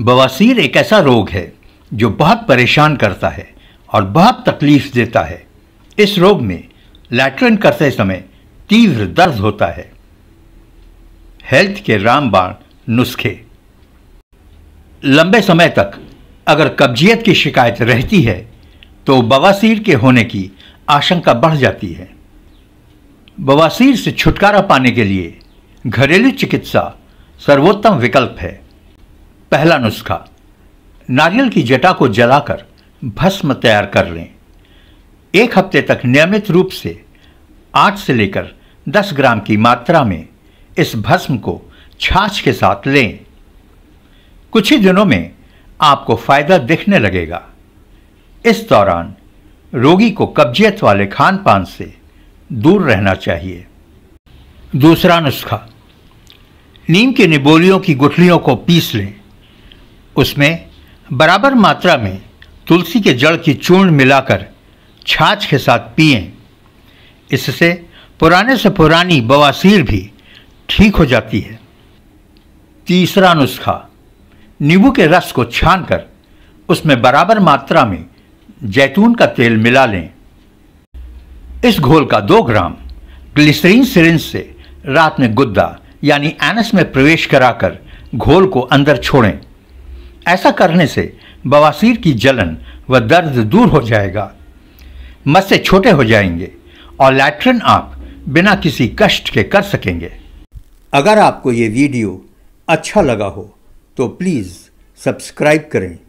बवासीर एक ऐसा रोग है जो बहुत परेशान करता है और बहुत तकलीफ देता है इस रोग में लैटरिन करते समय तीव्र दर्द होता है हेल्थ के रामबाण नुस्खे लंबे समय तक अगर कब्जियत की शिकायत रहती है तो बवासीर के होने की आशंका बढ़ जाती है बवासीर से छुटकारा पाने के लिए घरेलू चिकित्सा सर्वोत्तम विकल्प है पहला नुस्खा नारियल की जटा को जलाकर भस्म तैयार कर लें एक हफ्ते तक नियमित रूप से आठ से लेकर दस ग्राम की मात्रा में इस भस्म को छाछ के साथ लें कुछ ही दिनों में आपको फायदा दिखने लगेगा इस दौरान रोगी को कब्जियत वाले खान पान से दूर रहना चाहिए दूसरा नुस्खा नीम के निबोलियों की गुठलियों को पीस लें उसमें बराबर मात्रा में तुलसी के जड़ की चूर्ण मिलाकर छाछ के साथ पिए इससे पुराने से पुरानी बवासीर भी ठीक हो जाती है तीसरा नुस्खा नींबू के रस को छानकर उसमें बराबर मात्रा में जैतून का तेल मिला लें इस घोल का दो ग्राम ग्लिसरीन सिरिंज से रात में गुद्दा यानी एनस में प्रवेश कराकर घोल को अंदर छोड़ें ऐसा करने से बवासीर की जलन व दर्द दूर हो जाएगा मस्से छोटे हो जाएंगे और लैट्रिन आप बिना किसी कष्ट के कर सकेंगे अगर आपको ये वीडियो अच्छा लगा हो तो प्लीज़ सब्सक्राइब करें